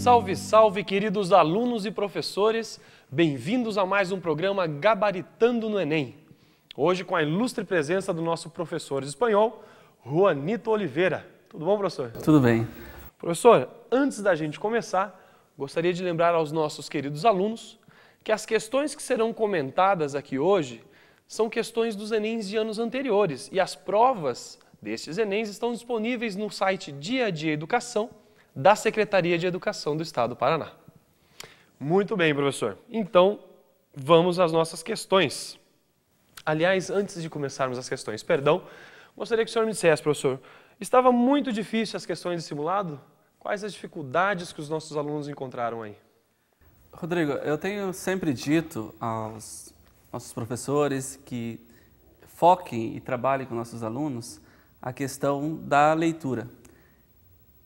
Salve, salve, queridos alunos e professores! Bem-vindos a mais um programa Gabaritando no Enem. Hoje, com a ilustre presença do nosso professor espanhol, Juanito Oliveira. Tudo bom, professor? Tudo bem. Professor, antes da gente começar, gostaria de lembrar aos nossos queridos alunos que as questões que serão comentadas aqui hoje são questões dos Enems de anos anteriores e as provas destes Enems estão disponíveis no site Dia a Dia Educação da Secretaria de Educação do Estado do Paraná. Muito bem, professor. Então, vamos às nossas questões. Aliás, antes de começarmos as questões, perdão, gostaria que o senhor me dissesse, professor, estava muito difícil as questões de simulado? Quais as dificuldades que os nossos alunos encontraram aí? Rodrigo, eu tenho sempre dito aos nossos professores que foquem e trabalhem com nossos alunos a questão da leitura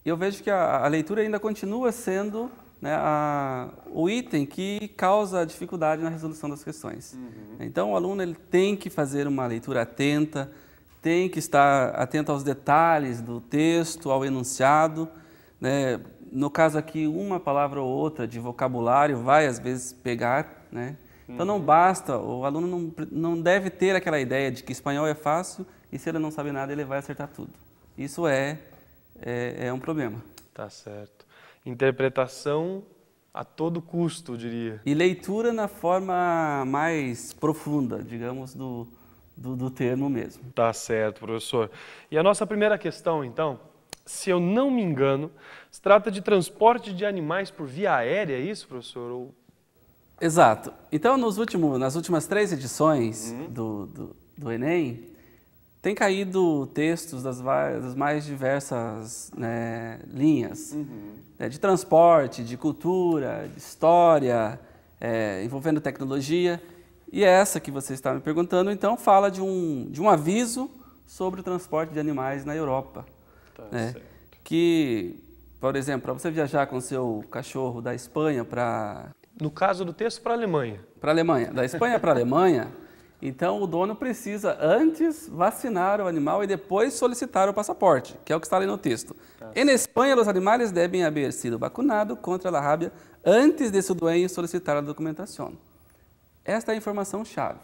eu vejo que a, a leitura ainda continua sendo né, a, o item que causa dificuldade na resolução das questões. Uhum. Então, o aluno ele tem que fazer uma leitura atenta, tem que estar atento aos detalhes do texto, ao enunciado. Né? No caso aqui, uma palavra ou outra de vocabulário vai, às vezes, pegar. Né? Uhum. Então, não uhum. basta, o aluno não, não deve ter aquela ideia de que espanhol é fácil e se ele não sabe nada, ele vai acertar tudo. Isso é é, é um problema. Tá certo. Interpretação a todo custo, diria. E leitura na forma mais profunda, digamos, do, do, do termo mesmo. Tá certo, professor. E a nossa primeira questão, então, se eu não me engano, se trata de transporte de animais por via aérea, é isso, professor? Ou... Exato. Então, nos últimos, nas últimas três edições uhum. do, do, do Enem, tem caído textos das, várias, das mais diversas né, linhas, uhum. né, de transporte, de cultura, de história, é, envolvendo tecnologia. E é essa que você está me perguntando, então, fala de um, de um aviso sobre o transporte de animais na Europa. Tá né? Que, por exemplo, para você viajar com seu cachorro da Espanha para... No caso do texto, para a Alemanha. Para a Alemanha. Da Espanha para a Alemanha, Então o dono precisa antes vacinar o animal e depois solicitar o passaporte, que é o que está ali no texto. Tá. Em Espanha, os animais devem haver sido vacunados contra a rabia antes de seu doente solicitar a documentação. Esta é a informação chave.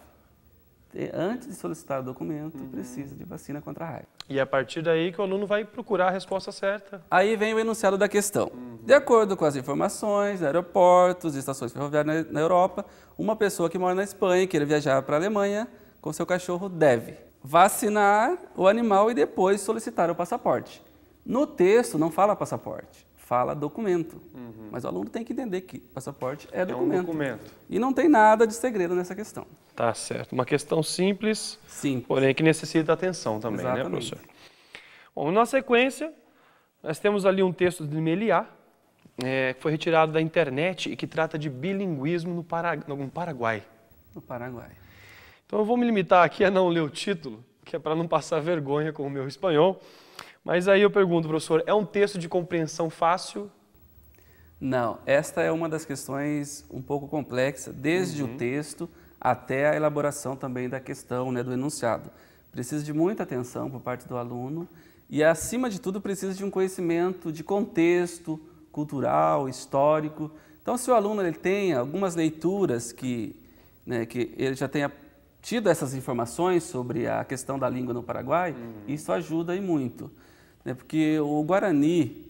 Antes de solicitar o documento, uhum. precisa de vacina contra a raiva. E a partir daí que o aluno vai procurar a resposta certa. Aí vem o enunciado da questão. Uhum. De acordo com as informações, aeroportos, estações ferroviárias na Europa, uma pessoa que mora na Espanha e queira viajar para a Alemanha com seu cachorro deve vacinar o animal e depois solicitar o passaporte. No texto não fala passaporte, fala documento. Uhum. Mas o aluno tem que entender que passaporte é documento. É um documento. E não tem nada de segredo nessa questão. Tá certo. Uma questão simples, simples. porém que necessita atenção também, né, Exatamente. né, professor? Bom, na sequência, nós temos ali um texto de Meliá, é, que foi retirado da internet e que trata de bilinguismo no, Para... no Paraguai. No Paraguai. Então eu vou me limitar aqui a não ler o título, que é para não passar vergonha com o meu espanhol. Mas aí eu pergunto, professor, é um texto de compreensão fácil? Não, esta é uma das questões um pouco complexa, desde uhum. o texto até a elaboração também da questão, né, do enunciado. Precisa de muita atenção por parte do aluno e, acima de tudo, precisa de um conhecimento de contexto, cultural, histórico. Então, se o aluno ele tem algumas leituras que, né, que ele já tenha tido essas informações sobre a questão da língua no Paraguai, uhum. isso ajuda e muito. Né, porque o Guarani,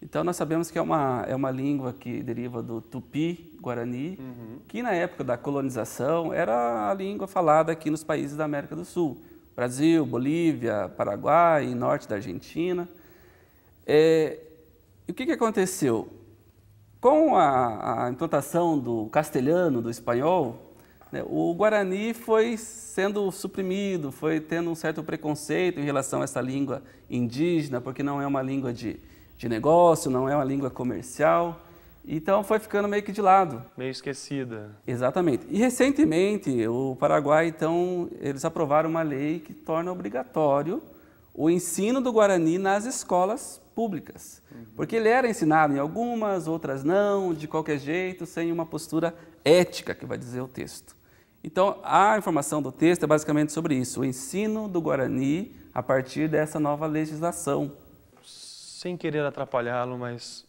então nós sabemos que é uma, é uma língua que deriva do Tupi-Guarani, uhum. que na época da colonização era a língua falada aqui nos países da América do Sul. Brasil, Bolívia, Paraguai, norte da Argentina. É, e o que, que aconteceu? Com a, a, implantação do castelhano, do espanhol, né, o guarani foi sendo suprimido, foi tendo um certo preconceito em relação a essa língua indígena, porque não é uma língua de, de negócio, não é uma língua comercial. Então foi ficando meio que de lado. Meio esquecida. Exatamente. E recentemente o Paraguai, então, eles aprovaram uma lei que torna obrigatório o ensino do Guarani nas escolas públicas. Uhum. Porque ele era ensinado em algumas, outras não, de qualquer jeito, sem uma postura ética, que vai dizer o texto. Então, a informação do texto é basicamente sobre isso, o ensino do Guarani a partir dessa nova legislação. Sem querer atrapalhá-lo, mas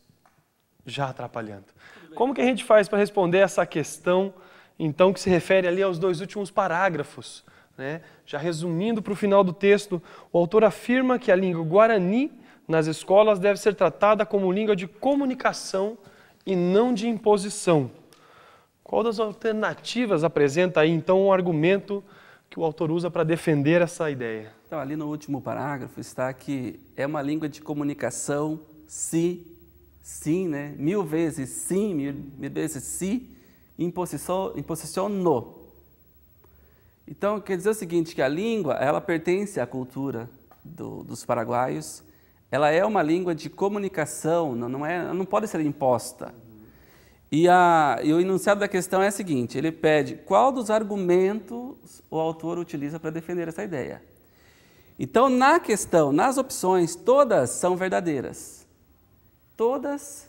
já atrapalhando. Como que a gente faz para responder essa questão, então, que se refere ali aos dois últimos parágrafos? Né? Já resumindo para o final do texto, o autor afirma que a língua guarani nas escolas deve ser tratada como língua de comunicação e não de imposição. Qual das alternativas apresenta aí então o um argumento que o autor usa para defender essa ideia? Então, ali no último parágrafo está que é uma língua de comunicação, se, sim, né? Mil vezes sim, mil, mil vezes se, imposição, imposição no. Então, quer dizer o seguinte, que a língua, ela pertence à cultura do, dos paraguaios, ela é uma língua de comunicação, não, é, não pode ser imposta. E, a, e o enunciado da questão é o seguinte, ele pede qual dos argumentos o autor utiliza para defender essa ideia. Então, na questão, nas opções, todas são verdadeiras. Todas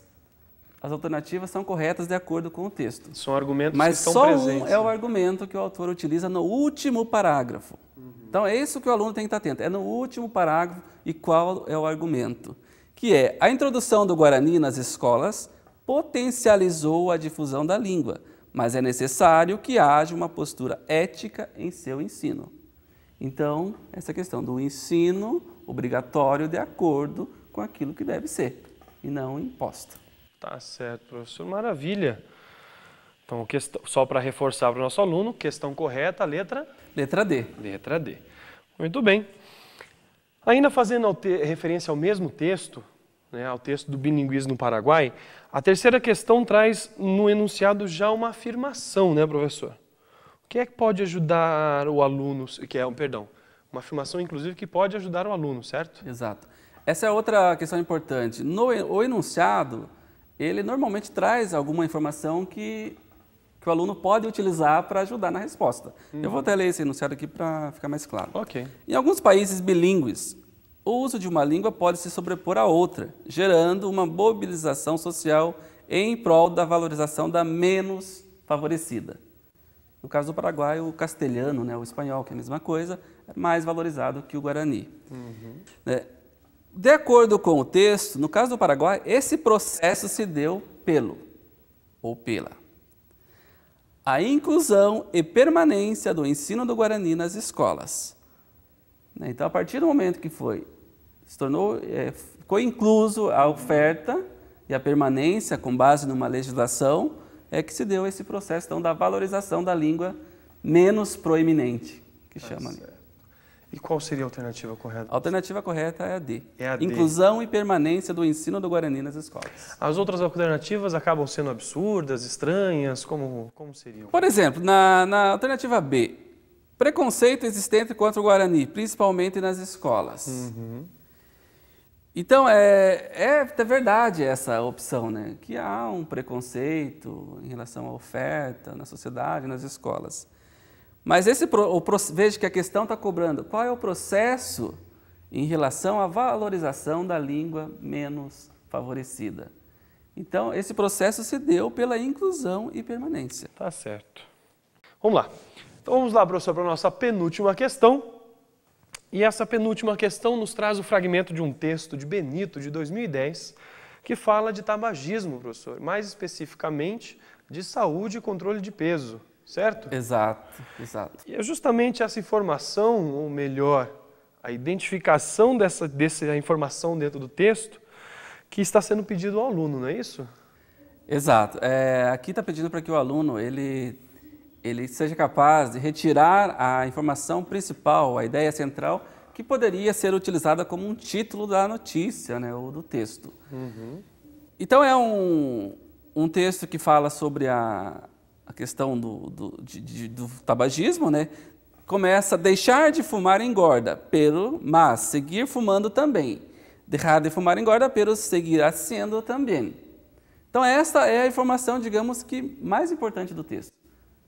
as alternativas são corretas de acordo com o texto. São argumentos Mas que estão presentes. Mas só um é o né? argumento que o autor utiliza no último parágrafo. Uhum. Então é isso que o aluno tem que estar atento. É no último parágrafo e qual é o argumento. Que é, a introdução do Guarani nas escolas potencializou a difusão da língua, mas é necessário que haja uma postura ética em seu ensino. Então, essa questão do ensino obrigatório de acordo com aquilo que deve ser, e não imposto. Tá certo, professor. Maravilha. Então, só para reforçar para o nosso aluno, questão correta, letra? Letra D. Letra D. Muito bem. Ainda fazendo referência ao mesmo texto, né, ao texto do bilinguismo no Paraguai, a terceira questão traz no enunciado já uma afirmação, né, professor? O que é que pode ajudar o aluno, que é, um, perdão, uma afirmação inclusive que pode ajudar o aluno, certo? Exato. Essa é outra questão importante. No o enunciado, ele normalmente traz alguma informação que, que o aluno pode utilizar para ajudar na resposta. Uhum. Eu vou até ler esse enunciado aqui para ficar mais claro. Ok. Em alguns países bilíngues, o uso de uma língua pode se sobrepor à outra, gerando uma mobilização social em prol da valorização da menos favorecida. No caso do Paraguai, o castelhano, né, o espanhol, que é a mesma coisa, é mais valorizado que o guarani. Uhum. É, de acordo com o texto, no caso do Paraguai, esse processo se deu pelo ou pela a inclusão e permanência do ensino do Guarani nas escolas. Né, então, a partir do momento que foi, se tornou, é, ficou incluso a oferta e a permanência com base numa legislação, é que se deu esse processo então, da valorização da língua menos proeminente, que tá chama e qual seria a alternativa correta? A alternativa correta é a D. É a D. Inclusão e permanência do ensino do Guarani nas escolas. As outras alternativas acabam sendo absurdas, estranhas, como, como seriam? Por exemplo, na, na alternativa B, preconceito existente contra o Guarani, principalmente nas escolas. Uhum. Então, é, é, é verdade essa opção, né? Que há um preconceito em relação à oferta na sociedade, nas escolas. Mas esse, o, veja que a questão está cobrando qual é o processo em relação à valorização da língua menos favorecida. Então, esse processo se deu pela inclusão e permanência. Tá certo. Vamos lá. Então, vamos lá, professor, para a nossa penúltima questão. E essa penúltima questão nos traz o fragmento de um texto de Benito, de 2010, que fala de tabagismo, professor, mais especificamente de saúde e controle de peso certo? Exato, exato. E é justamente essa informação, ou melhor, a identificação dessa, dessa informação dentro do texto, que está sendo pedido ao aluno, não é isso? Exato. É, aqui está pedindo para que o aluno ele, ele seja capaz de retirar a informação principal, a ideia central, que poderia ser utilizada como um título da notícia né, ou do texto. Uhum. Então é um, um texto que fala sobre a, a questão do, do, de, de, do tabagismo, né? Começa a deixar de fumar engorda, pelo, mas seguir fumando também. Deixar de fumar engorda, pelo seguirá sendo também. Então esta é a informação, digamos que mais importante do texto.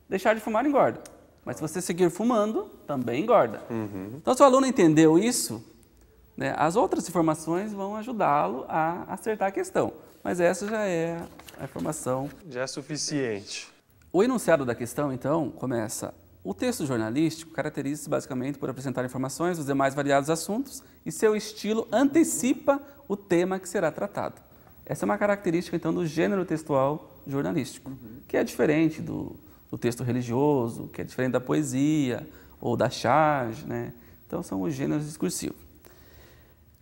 Deixar de fumar engorda. Mas se você seguir fumando, também engorda. Uhum. Então, se o aluno entendeu isso, né, as outras informações vão ajudá-lo a acertar a questão. Mas essa já é a informação. Já é suficiente. O enunciado da questão, então, começa. O texto jornalístico caracteriza-se basicamente por apresentar informações dos demais variados assuntos e seu estilo antecipa o tema que será tratado. Essa é uma característica, então, do gênero textual jornalístico, que é diferente do, do texto religioso, que é diferente da poesia ou da charge, né? Então, são os gêneros discursivos.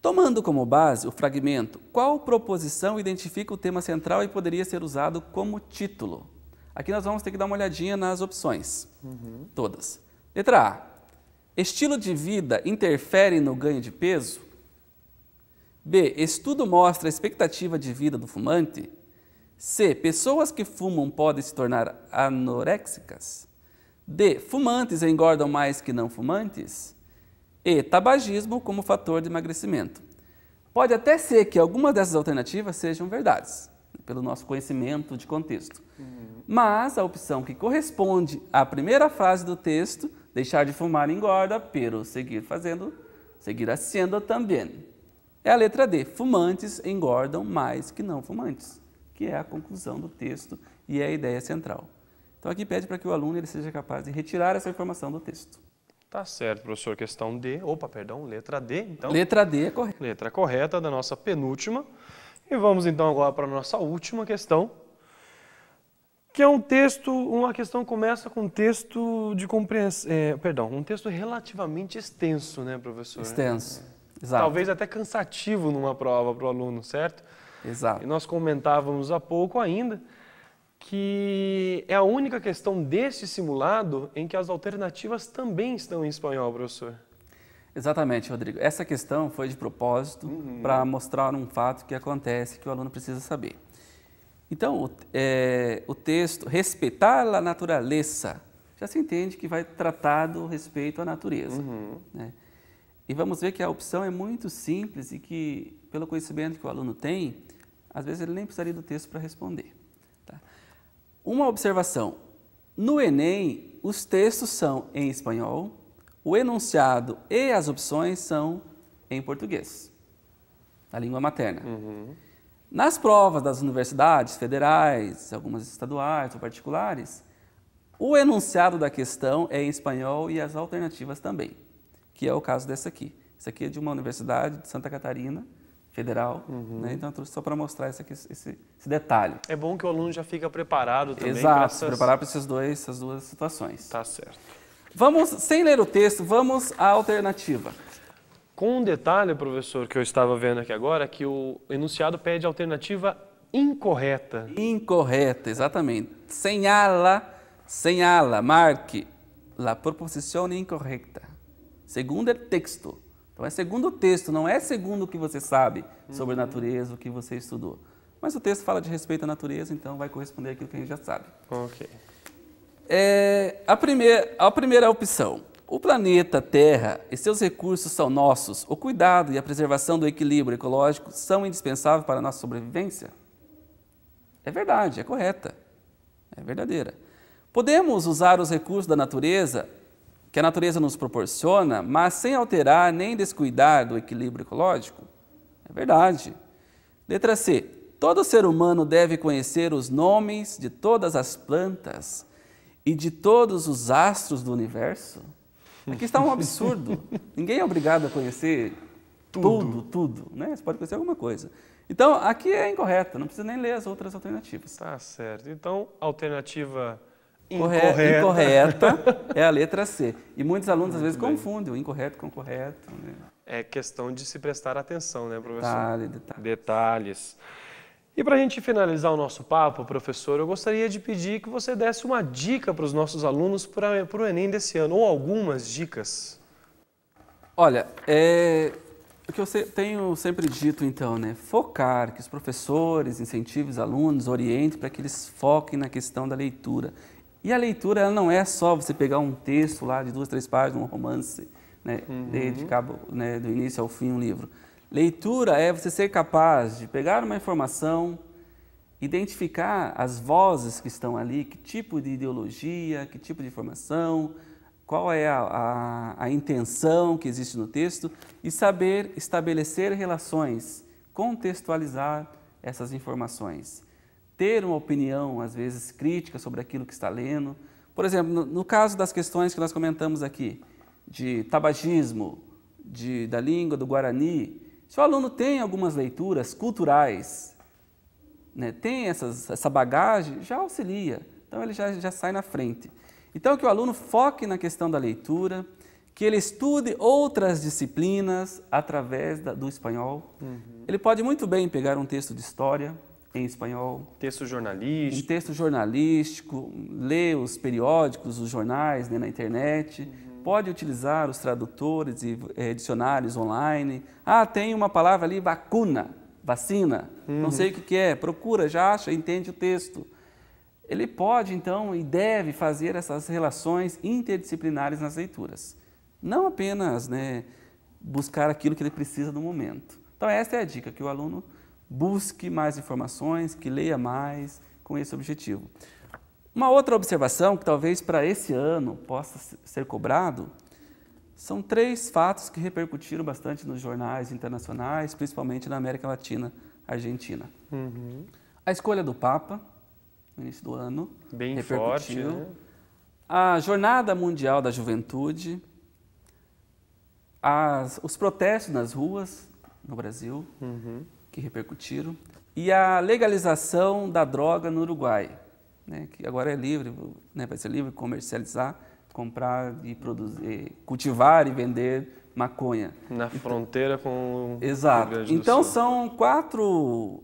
Tomando como base o fragmento, qual proposição identifica o tema central e poderia ser usado como título? Aqui nós vamos ter que dar uma olhadinha nas opções, uhum. todas. Letra A. Estilo de vida interfere no ganho de peso? B. Estudo mostra a expectativa de vida do fumante? C. Pessoas que fumam podem se tornar anoréxicas? D. Fumantes engordam mais que não fumantes? E. Tabagismo como fator de emagrecimento. Pode até ser que algumas dessas alternativas sejam verdades, pelo nosso conhecimento de contexto. Uhum. Mas a opção que corresponde à primeira frase do texto, deixar de fumar engorda, pero seguir fazendo, seguir sendo também. É a letra D, fumantes engordam mais que não fumantes, que é a conclusão do texto e é a ideia central. Então aqui pede para que o aluno ele seja capaz de retirar essa informação do texto. Tá certo, professor. Questão D, opa, perdão, letra D, então. Letra D é correta. Letra correta da nossa penúltima. E vamos então agora para a nossa última questão, que é um texto, uma questão começa com um texto de compreensão, é, perdão, um texto relativamente extenso, né, professor? Extenso, exato. Talvez até cansativo numa prova para o aluno, certo? Exato. E nós comentávamos há pouco ainda que é a única questão deste simulado em que as alternativas também estão em espanhol, professor. Exatamente, Rodrigo. Essa questão foi de propósito uhum. para mostrar um fato que acontece que o aluno precisa saber. Então, é, o texto, respeitar a natureza, já se entende que vai tratar do respeito à natureza. Uhum. Né? E vamos ver que a opção é muito simples e que, pelo conhecimento que o aluno tem, às vezes ele nem precisaria do texto para responder. Tá? Uma observação. No Enem, os textos são em espanhol, o enunciado e as opções são em português, a língua materna. Uhum. Nas provas das universidades federais, algumas estaduais ou particulares, o enunciado da questão é em espanhol e as alternativas também, que é o caso dessa aqui. Essa aqui é de uma universidade de Santa Catarina, federal, uhum. né? então trouxe só para mostrar esse, esse, esse, detalhe. É bom que o aluno já fica preparado também. Exato, essas... preparado para essas duas situações. Tá certo. Vamos, sem ler o texto, vamos à alternativa. Com um detalhe, professor, que eu estava vendo aqui agora, que o enunciado pede alternativa incorreta. Incorreta, exatamente. Senhala, señala, marque la proposição incorreta. Segundo o é texto. Então é segundo o texto, não é segundo o que você sabe sobre a uhum. natureza, o que você estudou. Mas o texto fala de respeito à natureza, então vai corresponder aquilo que a gente já sabe. Ok. É, a, primeira, a primeira opção, o planeta Terra e seus recursos são nossos. O cuidado e a preservação do equilíbrio ecológico são indispensáveis para a nossa sobrevivência? É verdade, é correta, é verdadeira. Podemos usar os recursos da natureza, que a natureza nos proporciona, mas sem alterar nem descuidar do equilíbrio ecológico? É verdade. Letra C. Todo ser humano deve conhecer os nomes de todas as plantas e de todos os astros do universo? Aqui é está um absurdo. Ninguém é obrigado a conhecer tudo, tudo, tudo né? Você pode conhecer alguma coisa. Então, aqui é incorreta, não precisa nem ler as outras alternativas. Tá certo. Então, alternativa incorreta, incorreta é a letra C. E muitos alunos Muito às vezes bem. confundem o incorreto com o correto. Né? É questão de se prestar atenção, né, professor? Detalhe, detalhe. Detalhes. E para a gente finalizar o nosso papo, professor, eu gostaria de pedir que você desse uma dica para os nossos alunos para, o Enem desse ano, ou algumas dicas. Olha, é, o que eu tenho sempre dito, então, né? Focar, que os professores incentivem os alunos, orientem para que eles foquem na questão da leitura. E a leitura ela não é só você pegar um texto lá de duas, três páginas, um romance, né? Uhum. de, de cabo, né? do início ao fim, um livro. Leitura é você ser capaz de pegar uma informação, identificar as vozes que estão ali, que tipo de ideologia, que tipo de informação, qual é a, a, a intenção que existe no texto e saber estabelecer relações, contextualizar essas informações. Ter uma opinião, às vezes, crítica sobre aquilo que está lendo. Por exemplo, no, no caso das questões que nós comentamos aqui, de tabagismo, de, da língua do Guarani, se o aluno tem algumas leituras culturais, né, tem essas, essa bagagem, já auxilia. Então ele já, já sai na frente. Então que o aluno foque na questão da leitura, que ele estude outras disciplinas através da, do espanhol. Uhum. Ele pode muito bem pegar um texto de história em espanhol. Texto jornalístico. Um texto jornalístico, ler os periódicos, os jornais né, na internet. Uhum pode utilizar os tradutores e é, dicionários online. Ah, tem uma palavra ali, vacuna, vacina, uhum. não sei o que, que é, procura, já acha, entende o texto. Ele pode, então, e deve fazer essas relações interdisciplinares nas leituras. Não apenas né, buscar aquilo que ele precisa no momento. Então, essa é a dica, que o aluno busque mais informações, que leia mais com esse objetivo. Uma outra observação que talvez para esse ano possa ser cobrado são três fatos que repercutiram bastante nos jornais internacionais, principalmente na América Latina Argentina. Uhum. A escolha do Papa, no início do ano, Bem repercutiu. Forte, né? A Jornada Mundial da Juventude, as, os protestos nas ruas no Brasil, uhum. que repercutiram, e a legalização da droga no Uruguai né, que agora é livre, né, vai ser livre comercializar, comprar e produzir, cultivar e vender maconha. Na então fronteira com o Exato. então Sul. são quatro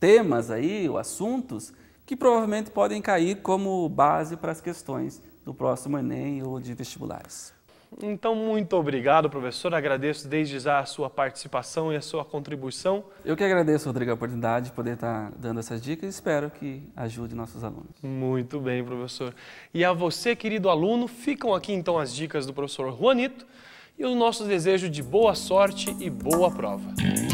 temas aí, ou assuntos, que provavelmente podem cair como base para as questões do próximo Enem ou de vestibulares. Então, muito obrigado, professor. Agradeço desde já a sua participação e a sua contribuição. Eu que agradeço, Rodrigo, a oportunidade de poder estar dando essas dicas e espero que ajude nossos alunos. Muito bem, professor. E a você, querido aluno, ficam aqui então as dicas do professor Juanito e o nosso desejo de boa sorte e boa prova.